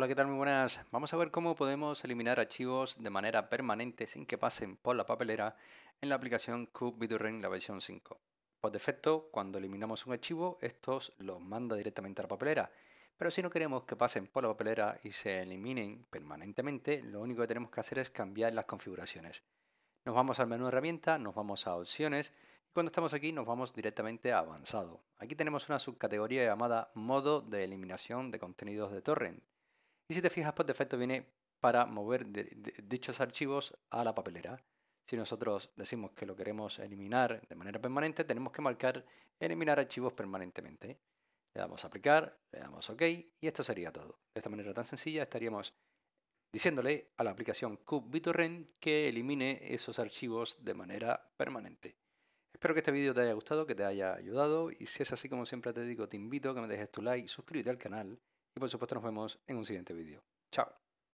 Hola, ¿qué tal? Muy buenas. Vamos a ver cómo podemos eliminar archivos de manera permanente sin que pasen por la papelera en la aplicación Cube la versión 5. Por defecto, cuando eliminamos un archivo, estos los manda directamente a la papelera. Pero si no queremos que pasen por la papelera y se eliminen permanentemente, lo único que tenemos que hacer es cambiar las configuraciones. Nos vamos al menú herramienta, nos vamos a opciones y cuando estamos aquí nos vamos directamente a avanzado. Aquí tenemos una subcategoría llamada modo de eliminación de contenidos de torrent y si te fijas, por defecto viene para mover dichos archivos a la papelera. Si nosotros decimos que lo queremos eliminar de manera permanente, tenemos que marcar eliminar archivos permanentemente. Le damos a aplicar, le damos OK y esto sería todo. De esta manera tan sencilla estaríamos diciéndole a la aplicación CubeBittorrent que elimine esos archivos de manera permanente. Espero que este vídeo te haya gustado, que te haya ayudado y si es así como siempre te digo, te invito a que me dejes tu like, suscríbete al canal por supuesto nos vemos en un siguiente vídeo. Chao.